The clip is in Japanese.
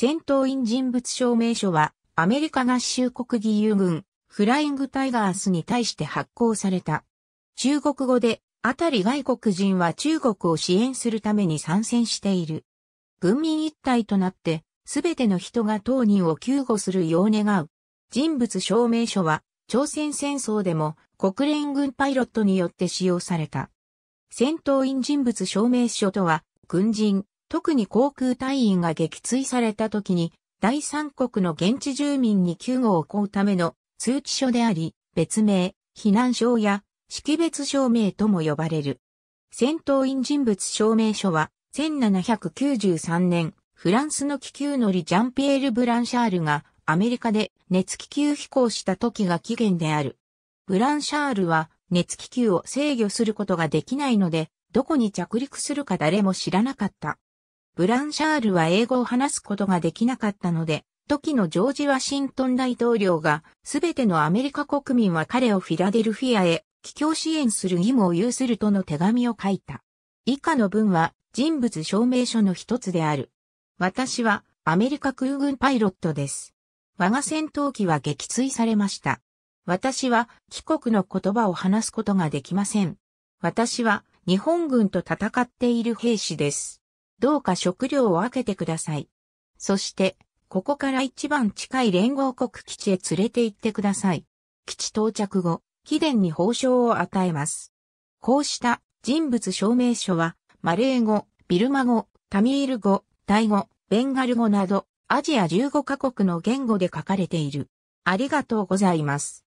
戦闘員人物証明書は、アメリカ合衆国義勇軍、フライングタイガースに対して発行された。中国語で、あたり外国人は中国を支援するために参戦している。軍民一体となって、すべての人が当人を救護するよう願う。人物証明書は、朝鮮戦争でも国連軍パイロットによって使用された。戦闘員人物証明書とは、軍人、特に航空隊員が撃墜された時に、第三国の現地住民に救護を請うための通知書であり、別名、避難証や識別証明とも呼ばれる。戦闘員人物証明書は、1793年、フランスの気球乗りジャンピエール・ブランシャールがアメリカで熱気球飛行した時が起源である。ブランシャールは熱気球を制御することができないので、どこに着陸するか誰も知らなかった。ブランシャールは英語を話すことができなかったので、時のジョージ・ワシントン大統領が、すべてのアメリカ国民は彼をフィラデルフィアへ、帰郷支援する義務を有するとの手紙を書いた。以下の文は、人物証明書の一つである。私は、アメリカ空軍パイロットです。我が戦闘機は撃墜されました。私は、帰国の言葉を話すことができません。私は、日本軍と戦っている兵士です。どうか食料を分けてください。そして、ここから一番近い連合国基地へ連れて行ってください。基地到着後、貴殿に報奨を与えます。こうした人物証明書は、マレー語、ビルマ語、タミール語、タイ語、ベンガル語など、アジア15カ国の言語で書かれている。ありがとうございます。